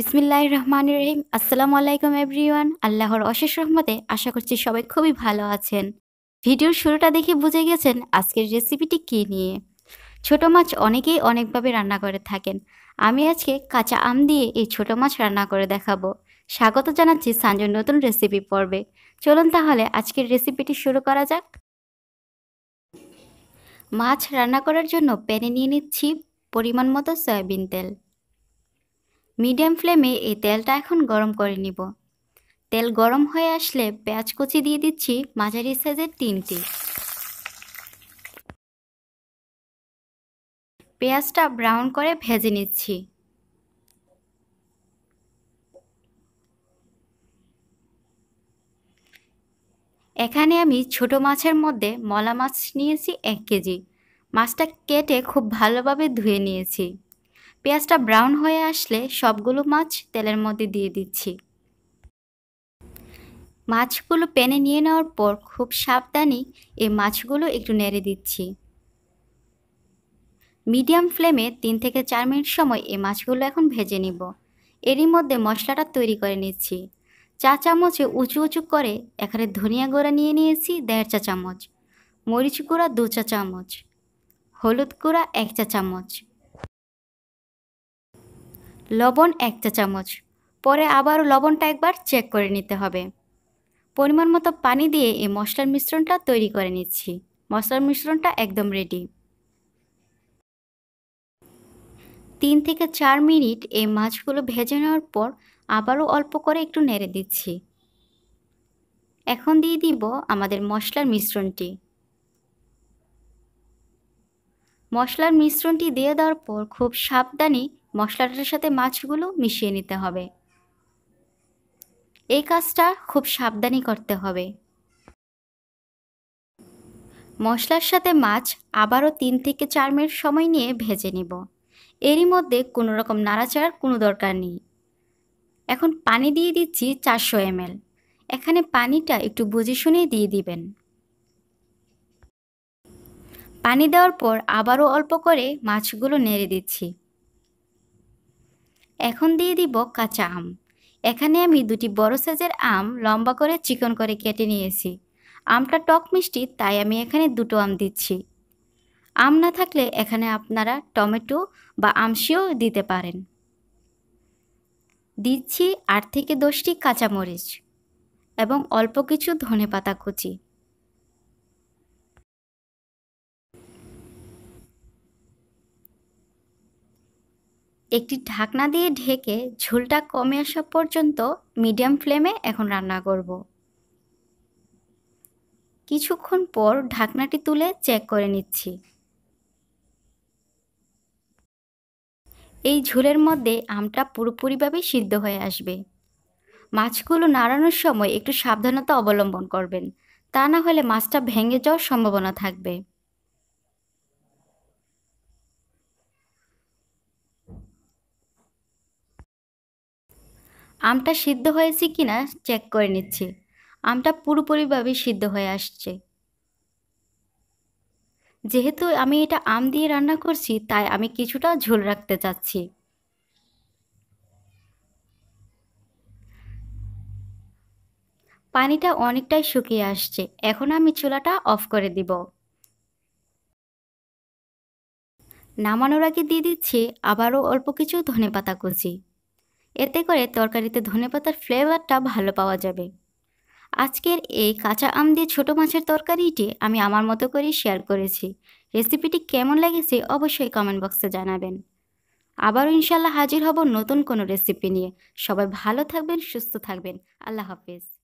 বিসমিল্লাহ রহমান রহিম আসসালামু আলাইকুম এভরিওয়ান আল্লাহর অশেষ রহমতে আশা করছি সবাই খুবই ভালো আছেন ভিডিওর শুরুটা দেখে বুঝে গেছেন আজকের রেসিপিটি কী নিয়ে ছোট মাছ অনেকেই অনেকভাবে রান্না করে থাকেন আমি আজকে কাঁচা আম দিয়ে এই ছোট মাছ রান্না করে দেখাবো স্বাগত জানাচ্ছি সাঞ্জন নতুন রেসিপি পর্বে চলুন তাহলে আজকের রেসিপিটি শুরু করা যাক মাছ রান্না করার জন্য প্যানে নিয়ে নিচ্ছি পরিমাণ মতো সয়াবিন তেল মিডিয়াম ফ্লেমে এই তেলটা এখন গরম করে নিব তেল গরম হয়ে আসলে পেঁয়াজ কুচি দিয়ে দিচ্ছি মাঝারি সাইজের তিনটি পেঁয়াজটা ব্রাউন করে ভেজে নিচ্ছি এখানে আমি ছোট মাছের মধ্যে মলা মাছ নিয়েছি এক কেজি মাছটা কেটে খুব ভালোভাবে ধুয়ে নিয়েছি পেঁয়াজটা ব্রাউন হয়ে আসলে সবগুলো মাছ তেলের মধ্যে দিয়ে দিচ্ছি মাছগুলো প্যানে নিয়ে নেওয়ার পর খুব সাবধানে এই মাছগুলো একটু নেড়ে দিচ্ছি মিডিয়াম ফ্লেমে তিন থেকে চার মিনিট সময় এই মাছগুলো এখন ভেজে নিব এরই মধ্যে মশলাটা তৈরি করে নিচ্ছি চা চামচে উঁচু উঁচু করে এখানে ধনিয়া গুঁড়া নিয়ে নিয়েছি দেড় চা চামচ মরিচ গুঁড়া দু চা চামচ হলুদ গুঁড়া এক চা চামচ লবণ এক চা চামচ পরে আবারও লবণটা একবার চেক করে নিতে হবে পরিমাণ মতো পানি দিয়ে এই মশলার মিশ্রণটা তৈরি করে নিচ্ছি মশলার মিশ্রণটা একদম রেডি তিন থেকে চার মিনিট এই মাছগুলো ভেজে নেওয়ার পর আবারও অল্প করে একটু নেড়ে দিচ্ছি এখন দিয়ে দিব আমাদের মশলার মিশ্রণটি মশলার মিশ্রণটি দিয়ে দেওয়ার পর খুব সাবধানে মশলাটার সাথে মাছগুলো মিশিয়ে নিতে হবে এই কাজটা খুব সাবধানই করতে হবে মশলার সাথে মাছ আবারও তিন থেকে চার মিনিট সময় নিয়ে ভেজে নেব এরই মধ্যে কোনো রকম নাড়াচাড়ার কোনো দরকার নেই এখন পানি দিয়ে দিচ্ছি চারশো এমএল এখানে পানিটা একটু বুঝে শুনে দিয়ে দিবেন পানি দেওয়ার পর আবারও অল্প করে মাছগুলো নেড়ে দিচ্ছি এখন দিয়ে দিব কাঁচা আম এখানে আমি দুটি বড় সাইজের আম লম্বা করে চিকন করে কেটে নিয়েছি আমটা টক মিষ্টি তাই আমি এখানে দুটো আম দিচ্ছি আম না থাকলে এখানে আপনারা টমেটো বা আমশিও দিতে পারেন দিচ্ছি আট থেকে দশটি কাঁচামরিচ এবং অল্প কিছু ধনে পাতা কুচি একটি ঢাকনা দিয়ে ঢেকে ঝোলটা কমে আসা পর্যন্ত মিডিয়াম ফ্লেমে এখন রান্না করব কিছুক্ষণ পর ঢাকনাটি তুলে চেক করে নিচ্ছি এই ঝোলের মধ্যে আমটা পুরোপুরিভাবে সিদ্ধ হয়ে আসবে মাছগুলো নাড়ানোর সময় একটু সাবধানতা অবলম্বন করবেন তা না হলে মাছটা ভেঙে যাওয়ার সম্ভাবনা থাকবে আমটা সিদ্ধ হয়েছে কি না চেক করে নিচ্ছি আমটা পুরোপুরিভাবে সিদ্ধ হয়ে আসছে যেহেতু আমি এটা আম দিয়ে রান্না করছি তাই আমি কিছুটা ঝোল রাখতে চাচ্ছি পানিটা অনেকটাই শুকিয়ে আসছে এখন আমি চুলাটা অফ করে দিব নামানোর আগে দিয়ে দিচ্ছি আবারও অল্প কিছু ধনেপাতা কুচি এতে করে তরকারিতে ধনেপাতার ফ্লেভারটা ভালো পাওয়া যাবে আজকের এই কাঁচা আম দিয়ে ছোটো মাছের তরকারিটি আমি আমার মতো করেই শেয়ার করেছি রেসিপিটি কেমন লেগেছে অবশ্যই কমেন্ট বক্সে জানাবেন আবারও ইনশাল্লাহ হাজির হব নতুন কোনো রেসিপি নিয়ে সবাই ভালো থাকবেন সুস্থ থাকবেন আল্লাহ হাফিজ